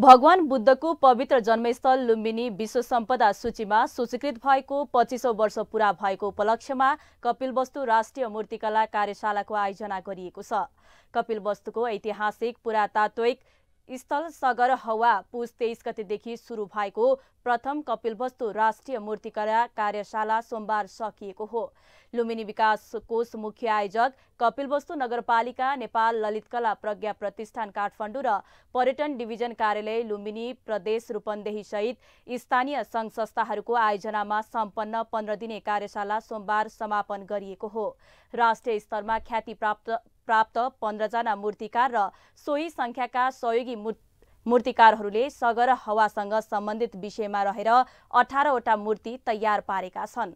भगवान बुद्धको पवित्र जन्मस्थल लुम्बिनी विश्व सम्पदा सूचीमा सूचीकृत भएको पच्चिसौँ वर्ष पुरा भएको उपलक्ष्यमा कपिलवस्तु राष्ट्रिय मूर्तिकला कार्यशालाको आयोजना गरिएको छ कपिलवस्तुको ऐतिहासिक पुरातात्विक स्थल सगर हवा पुष तेइस गतेदेखि सुरु भएको प्रथम कपिलवस्तु राष्ट्रिय मूर्तिकला कार्यशाला सोमबार सकिएको हो लुम्बिनी विकास कोष मुख्य आयोजक कपिलवस्तु नगरपालिका नेपाल ललितकला प्रज्ञा प्रतिष्ठान काठमाडौँ र पर्यटन डिभिजन कार्यालय लुम्बिनी प्रदेश रूपन्देही सहित स्थानीय सङ्घ संस्थाहरूको आयोजनामा सम्पन्न पन्ध्र दिने कार्यशाला सोमबार समापन गरिएको हो राष्ट्रिय स्तरमा ख्याति प्राप्त प्राप्त पन्ध्रजना मूर्तिकार र सोही सङ्ख्याका सहयोगी मूर्तिकारहरूले सगर हवासँग सम्बन्धित विषयमा रहेर अठारवटा मूर्ति तयार पारेका छन्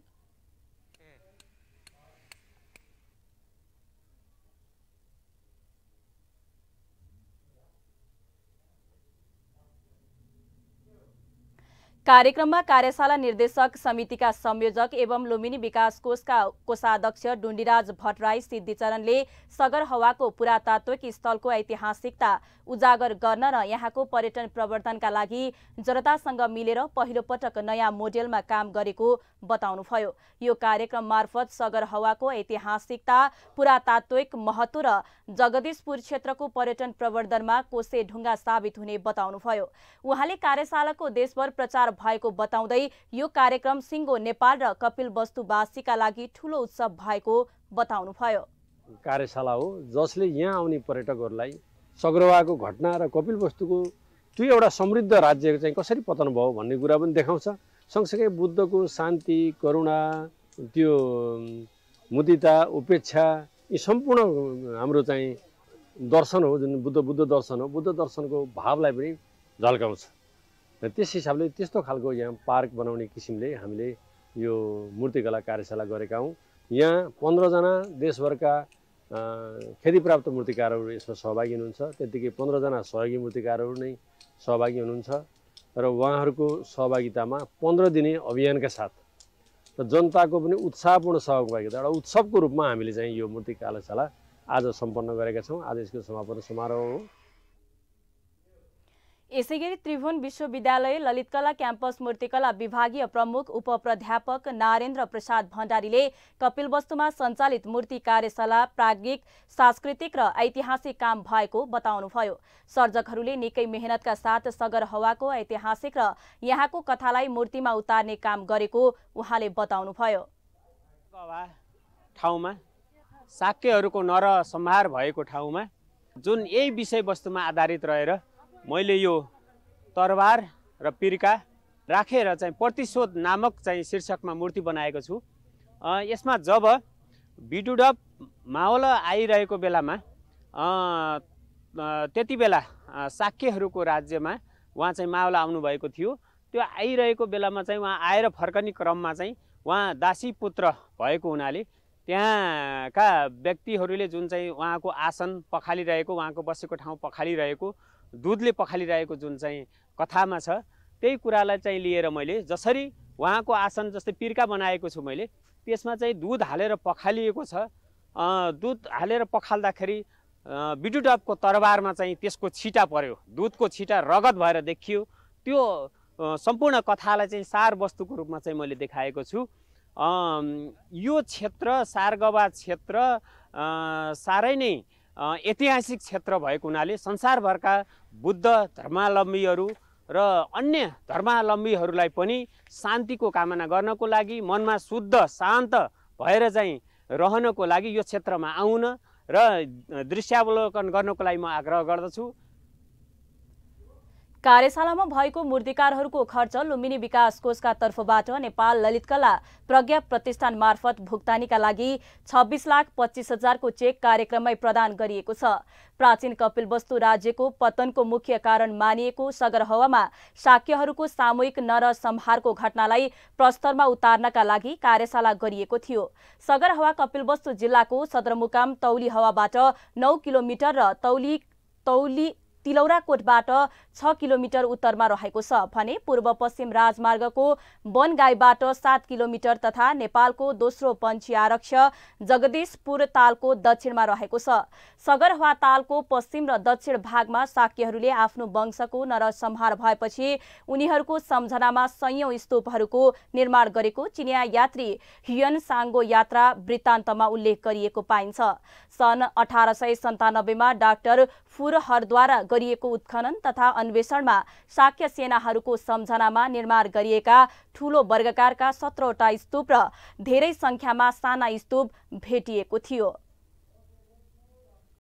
कार्यक्रममा कार्यशाला निर्देशक समितिका संयोजक एवं लुम्बिनी विकास कोषका कोषाध्यक्ष डुण्डीराज भट्टराई सिद्धिचरणले सगर सगरहवाको पुरातात्विक स्थलको ऐतिहासिकता उजागर गर्न र यहाँको पर्यटन प्रवर्धनका लागि जनतासँग मिलेर पहिलोपटक नयाँ मोडेलमा काम गरेको बताउनुभयो यो कार्यक्रम मार्फत सगर सगरहवाको ऐतिहासिकता पुरातात्विक महत्व र जगदीशपुर क्षेत्रको पर्यटन प्रवर्धनमा कोसे ढुङ्गा साबित हुने बताउनुभयो उहाँले कार्यशालाको देशभर प्रचार भएको बताउँदै यो कार्यक्रम सिङ्गो नेपाल र कपिल वस्तुवासीका लागि ठुलो उत्सव भएको बताउनुभयो कार्यशाला हो जसले यहाँ आउने पर्यटकहरूलाई सग्रवाको घटना र कपिल वस्तुको त्यो एउटा समृद्ध राज्य चाहिँ कसरी पतन भयो भन्ने कुरा पनि देखाउँछ सँगसँगै बुद्धको शान्ति करुणा त्यो मुदिता उपेक्षा यी सम्पूर्ण हाम्रो चाहिँ दर्शन हो जुन बुद्ध बुद्ध दर्शन हो बुद्ध दर्शनको भावलाई पनि झल्काउँछ र त्यस हिसाबले त्यस्तो खालको यहाँ पार्क बनाउने किसिमले हामीले यो मूर्तिकला कार्यशाला गरेका हौँ यहाँ पन्ध्रजना देशभरका प्राप्त मूर्तिकारहरू यसमा सहभागी हुनुहुन्छ त्यत्तिकै पन्ध्रजना सहयोगी मूर्तिकारहरू नै सहभागी हुनुहुन्छ र उहाँहरूको सहभागितामा पन्ध्र दिने अभियानका साथ र जनताको पनि उत्साहपूर्ण सहभागिता एउटा उत्सवको रूपमा हामीले चाहिँ यो मूर्ति कार्यशाला आज सम्पन्न गरेका छौँ आज यसको समापन समारोह हो यसै गरी त्रिभुवन विश्वविद्यालय ललितकला क्याम्पस मूर्तिकला विभागीय प्रमुख उप प्राध्यापक नारेन्द्र प्रसाद भण्डारीले कपिलवस्तुमा सञ्चालित मूर्ति कार्यशाला प्राज्ञिक सांस्कृतिक र ऐतिहासिक काम भएको बताउनुभयो सर्जकहरूले निकै मेहनतका साथ सगर हवाको ऐतिहासिक र यहाँको कथालाई मूर्तिमा उतार्ने काम गरेको उहाँले बताउनुभयो ठाउँमा नर नरसंहार भएको ठाउँमा जुन यही विषयवस्तुमा आधारित रहेर मैले यो तरवार र पिर्का राखेर रा चाहिँ प्रतिशोध नामक चाहिँ शीर्षकमा मूर्ति बनाएको छु यसमा जब बिडुडप मावला आइरहेको बेलामा त्यति बेला साक्यहरूको राज्यमा उहाँ चाहिँ मावला आउनुभएको थियो त्यो आइरहेको बेलामा चाहिँ उहाँ आएर फर्कने क्रममा चाहिँ उहाँ दासी पुत्र भएको हुनाले त्यहाँका व्यक्तिहरूले जुन चाहिँ उहाँको आसन पखालिरहेको उहाँको बसेको ठाउँ पखालिरहेको दुधले पखालिरहेको जुन चाहिँ कथामा छ त्यही कुरालाई चाहिँ लिएर मैले जसरी उहाँको आसन जस्तै पिर्का बनाएको छु मैले त्यसमा चाहिँ दुध हालेर पखालिएको छ दुध हालेर पखाल्दाखेरि बिडुडपको तरबारमा चाहिँ त्यसको छिटा पऱ्यो दुधको छिटा रगत भएर देखियो त्यो सम्पूर्ण कथालाई चाहिँ सार वस्तुको रूपमा चाहिँ मैले देखाएको छु यो क्षेत्र सारगवा क्षेत्र साह्रै नै ऐतिहासिक क्षेत्र भएको हुनाले संसारभरका बुद्ध धर्मावलम्बीहरू र अन्य धर्मावलम्बीहरूलाई पनि शान्तिको कामना गर्नको लागि मनमा शुद्ध शान्त भएर चाहिँ रहनको लागि यो क्षेत्रमा आउन र दृश्यावलोकन गर्नको लागि म आग्रह गर्दछु कार्यशालामा भएको मूर्तिकारहरूको खर्च लुम्बिनी विकास कोषका तर्फबाट नेपाल ललितकला प्रज्ञा प्रतिष्ठान मार्फत भुक्तानीका लागि छब्बिस लाख पच्चिस हजारको चेक कार्यक्रममै प्रदान गरिएको छ प्राचीन कपिलवस्तु राज्यको पतनको मुख्य कारण मानिएको सगरहवामा शाक्यहरूको सामूहिक नरसंहारको घटनालाई प्रस्तरमा उतार्नका लागि कार्यशाला गरिएको थियो सगरहवा कपिलवस्तु जिल्लाको सदरमुकाम तौली हवाबाट नौ किलोमिटर र तौली तौली तिलौराकोटबाट छ किलोमिटर उत्तरमा रहेको छ भने पूर्व पश्चिम राजमार्गको वनगाईबाट सात किलोमिटर तथा नेपालको दोस्रो पञ्ची आरक्ष जगदीशपुर तालको दक्षिणमा रहेको छ सगरवा तालको पश्चिम र दक्षिण भागमा शाक्यहरूले आफ्नो वंशको नरसंहार भएपछि उनीहरूको सम्झनामा सयौं स्तूपहरूको निर्माण गरेको चिनिया यात्री हियन साङ्गो यात्रा वृत्तान्तमा उल्लेख गरिएको पाइन्छ सन् अठार सय सन्तानब्बेमा डाक्टर फुरहरद्वारा गरिएको उत्खनन तथा अन्वेषणमा शाक्य सेनाहरूको सम्झनामा निर्माण गरिएका ठूलो वर्गकारका सत्रवटा स्तूप र धेरै सङ्ख्यामा साना स्तूप भेटिएको थियो